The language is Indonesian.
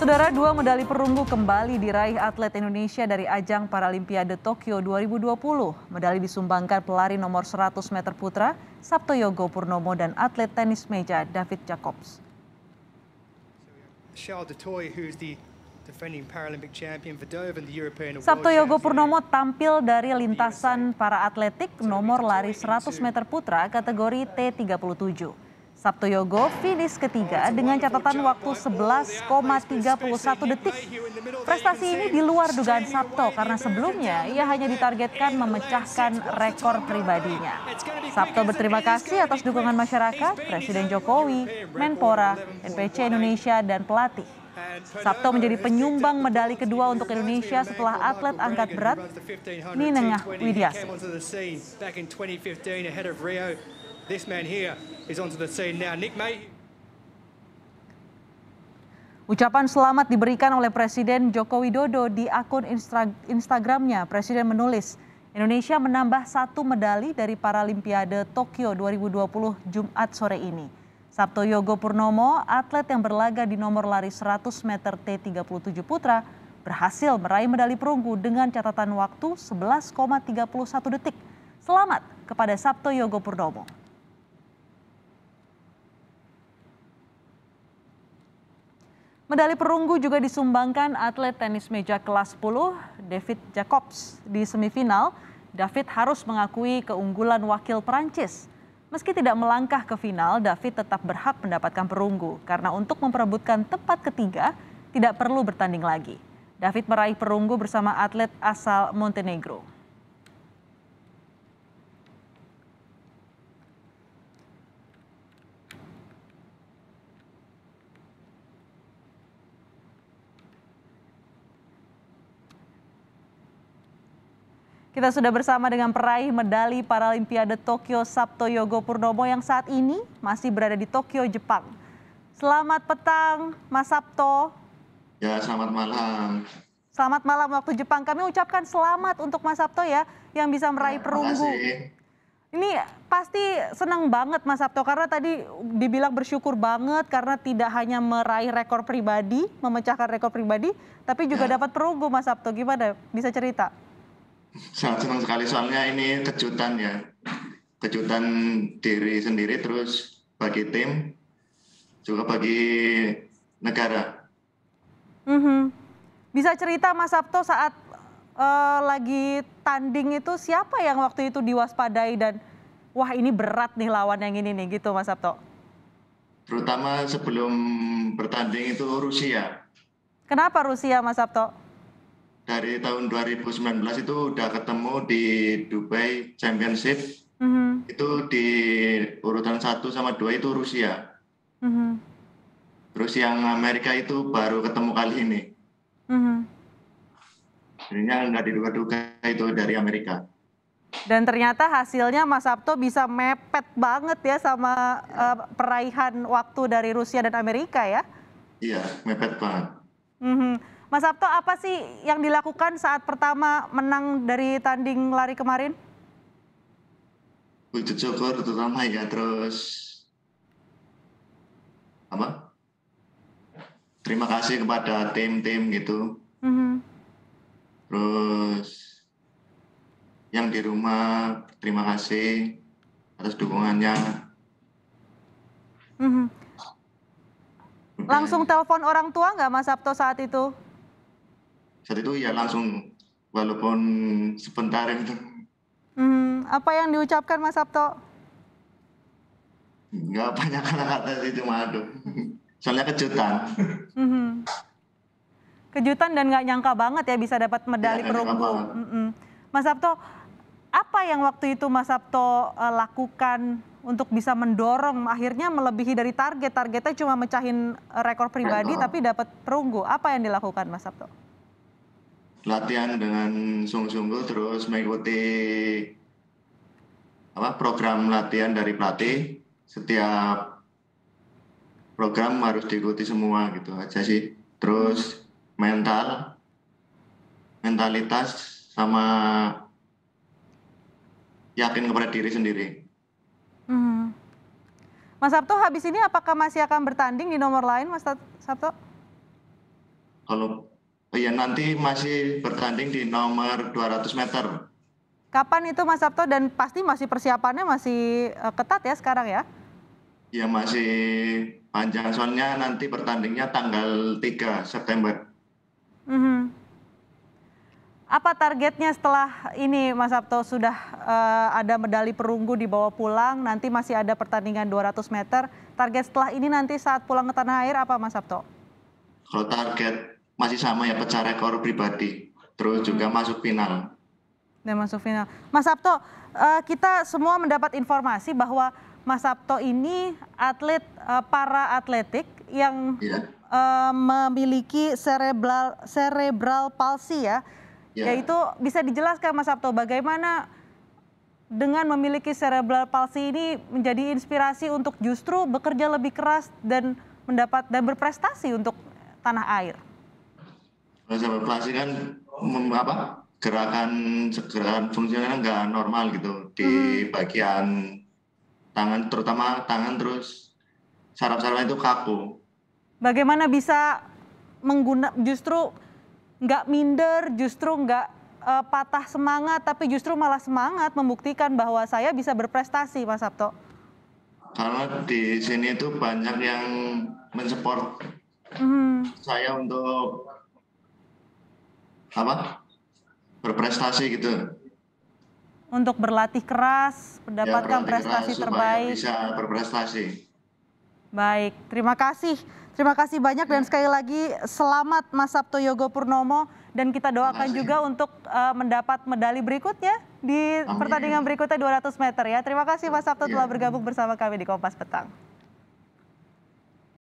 Saudara dua medali perunggu kembali diraih atlet Indonesia dari ajang Paralimpiade Tokyo 2020. Medali disumbangkan pelari nomor 100 meter putra Sabto Yogo Purnomo dan atlet tenis meja David Jacobs. Sabto Yogo Purnomo tampil dari uh, lintasan para atletik nomor lari 100 meter putra kategori T37. Sabto Yogo finish ketiga dengan catatan waktu 11,31 detik. Prestasi ini di luar dugaan Sabto karena sebelumnya ia hanya ditargetkan memecahkan rekor pribadinya. Sabto berterima kasih atas dukungan masyarakat, Presiden Jokowi, Menpora, NPC Indonesia, dan pelatih. Sabto menjadi penyumbang medali kedua untuk Indonesia setelah atlet angkat berat Ninengah Widias. This man here is onto the scene now. Nick May. Ucapan selamat diberikan oleh Presiden Joko Widodo di akun Instagramnya. Presiden menulis, Indonesia menambah satu medali dari Paralimpiade Tokyo 2020 Jumat sore ini. Sabto Yogo Purnomo, atlet yang berlaga di nomor lari 100 meter T37 putra, berhasil meraih medali perunggu dengan catatan waktu 11,31 detik. Selamat kepada Sabto Yogo Purnomo. Medali perunggu juga disumbangkan atlet tenis meja kelas 10, David Jacobs. Di semifinal, David harus mengakui keunggulan wakil Perancis. Meski tidak melangkah ke final, David tetap berhak mendapatkan perunggu karena untuk memperebutkan tempat ketiga tidak perlu bertanding lagi. David meraih perunggu bersama atlet asal Montenegro. Kita sudah bersama dengan peraih medali Paralimpiade Tokyo Sabto Yogo Purnomo yang saat ini masih berada di Tokyo, Jepang. Selamat petang, Mas Sabto. Ya, selamat malam. Selamat malam waktu Jepang. Kami ucapkan selamat untuk Mas Sabto ya yang bisa meraih ya, perunggu. Ini pasti senang banget Mas Sabto karena tadi dibilang bersyukur banget karena tidak hanya meraih rekor pribadi, memecahkan rekor pribadi, tapi juga ya. dapat perunggu Mas Sabto. Gimana? Bisa cerita? sangat senang sekali soalnya ini kejutan ya kejutan diri sendiri terus bagi tim juga bagi negara. Mm-hmm. Bisa cerita Mas Sabto saat uh, lagi tanding itu siapa yang waktu itu diwaspadai dan wah ini berat nih lawan yang ini nih gitu Mas Sabto? Terutama sebelum bertanding itu Rusia. Kenapa Rusia Mas Sabto? dari tahun 2019 itu udah ketemu di Dubai Championship. Mm -hmm. Itu di urutan satu sama dua itu Rusia. Mm -hmm. Terus yang Amerika itu baru ketemu kali ini. Mm -hmm. Jadinya nggak diduga-duga itu dari Amerika. Dan ternyata hasilnya Mas Sabto bisa mepet banget ya sama uh, peraihan waktu dari Rusia dan Amerika ya? Iya, mepet banget. Mm -hmm. Mas Sabto, apa sih yang dilakukan saat pertama menang dari tanding lari kemarin? Wujud syukur terutama ya terus apa? Terima kasih kepada tim-tim gitu. Mm -hmm. Terus yang di rumah terima kasih atas dukungannya. Mm -hmm. Langsung telepon orang tua nggak Mas Sabto saat itu? saat itu ya langsung walaupun sebentar itu. Hmm, apa yang diucapkan Mas Sabto? Enggak banyak kata-kata sih cuma aduh. Soalnya kejutan. Mm Kejutan dan nggak nyangka banget ya bisa dapat medali ya, perunggu. Mm -mm. Mas Sabto, apa yang waktu itu Mas Sabto e, lakukan untuk bisa mendorong akhirnya melebihi dari target? Targetnya cuma mecahin rekor pribadi rekor. tapi dapat perunggu. Apa yang dilakukan Mas Sabto? latihan dengan sungguh-sungguh terus mengikuti apa program latihan dari pelatih setiap program harus diikuti semua gitu aja sih terus mental mentalitas sama yakin kepada diri sendiri hmm. Mas Sabto habis ini apakah masih akan bertanding di nomor lain Mas Sabto kalau Oh ya nanti masih bertanding di nomor 200 meter. Kapan itu Mas Sabto dan pasti masih persiapannya masih eh, ketat ya sekarang ya? Ya masih panjang soalnya nanti bertandingnya tanggal 3 September. Mm -hmm. Apa targetnya setelah ini Mas Sabto sudah uh, ada medali perunggu dibawa pulang, nanti masih ada pertandingan 200 meter. Target setelah ini nanti saat pulang ke tanah air apa Mas Sabto? Kalau target masih sama ya pecah rekor pribadi. Terus juga hmm. masuk final. Dan masuk final. Mas Sabto, eh, kita semua mendapat informasi bahwa Mas Sabto ini atlet eh, para atletik yang ya. memiliki cerebral cerebral palsi ya. ya Yaitu bisa dijelaskan Mas Sabto bagaimana dengan memiliki cerebral palsi ini menjadi inspirasi untuk justru bekerja lebih keras dan mendapat dan berprestasi untuk tanah air. Sobat plastik kan apa gerakan gerakan fungsinya kan nggak normal gitu di hmm. bagian tangan terutama tangan terus saraf-saraf itu kaku. Bagaimana bisa mengguna justru nggak minder justru nggak uh, patah semangat tapi justru malah semangat membuktikan bahwa saya bisa berprestasi Mas Sabto. Karena di sini itu banyak yang mensupport mm. saya untuk apa berprestasi gitu. Untuk berlatih keras, mendapatkan ya, prestasi keras, terbaik. Bisa berprestasi. Baik, terima kasih. Terima kasih banyak ya. dan sekali lagi selamat Mas Sabto Yogo Purnomo dan kita doakan juga untuk uh, mendapat medali berikutnya di Amin. pertandingan berikutnya 200 meter ya. Terima kasih Mas Sabto ya. telah bergabung bersama kami di Kompas Petang.